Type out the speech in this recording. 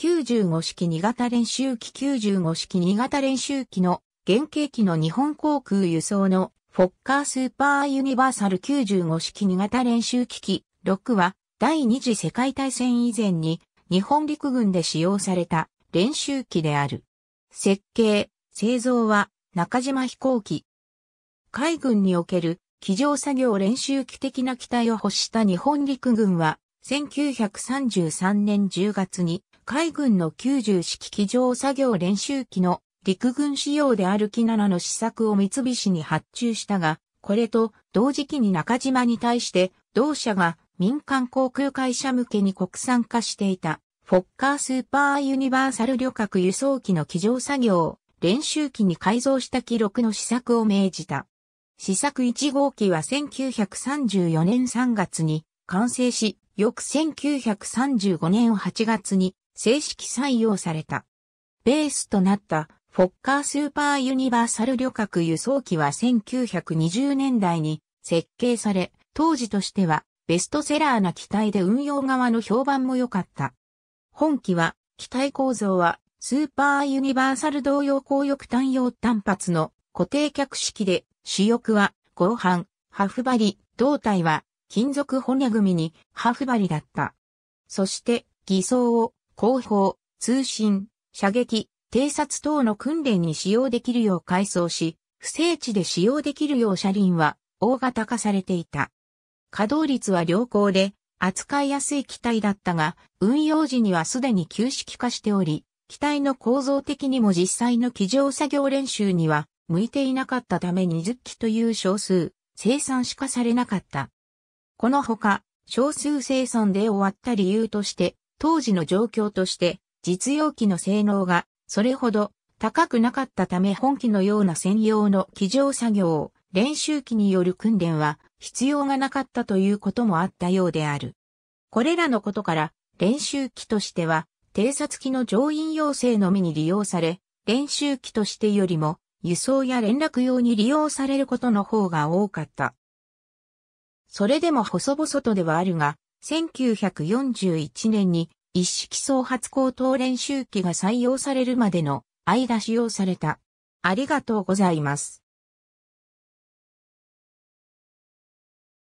95式2型練習機95式2型練習機の原型機の日本航空輸送のフォッカースーパーユニバーサル95式2型練習機器6は第二次世界大戦以前に日本陸軍で使用された練習機である。設計、製造は中島飛行機。海軍における機上作業練習機的な機体を欲した日本陸軍は1933年10月に海軍の90式機上作業練習機の陸軍仕様である機7の試作を三菱に発注したが、これと同時期に中島に対して同社が民間航空会社向けに国産化していたフォッカースーパーユニバーサル旅客輸送機の機上作業を練習機に改造した記録の試作を命じた。試作1号機は1934年3月に完成し、翌1935年8月に正式採用された。ベースとなったフォッカースーパーユニバーサル旅客輸送機は1920年代に設計され、当時としてはベストセラーな機体で運用側の評判も良かった。本機は、機体構造は、スーパーユニバーサル同様高翼単用単発の固定客式で、主翼は合板、ハフバリ、胴体は金属骨組みにハフバリだった。そして、偽装を後方、通信、射撃、偵察等の訓練に使用できるよう改装し、不整地で使用できるよう車輪は大型化されていた。稼働率は良好で、扱いやすい機体だったが、運用時にはすでに旧式化しており、機体の構造的にも実際の機上作業練習には向いていなかったため20機という少数、生産しかされなかった。このほか、少数生産で終わった理由として、当時の状況として実用機の性能がそれほど高くなかったため本機のような専用の機上作業、練習機による訓練は必要がなかったということもあったようである。これらのことから練習機としては偵察機の乗員要請のみに利用され、練習機としてよりも輸送や連絡用に利用されることの方が多かった。それでも細々とではあるが、1941年に一式総発高等練習機が採用されるまでの間使用された。ありがとうございます。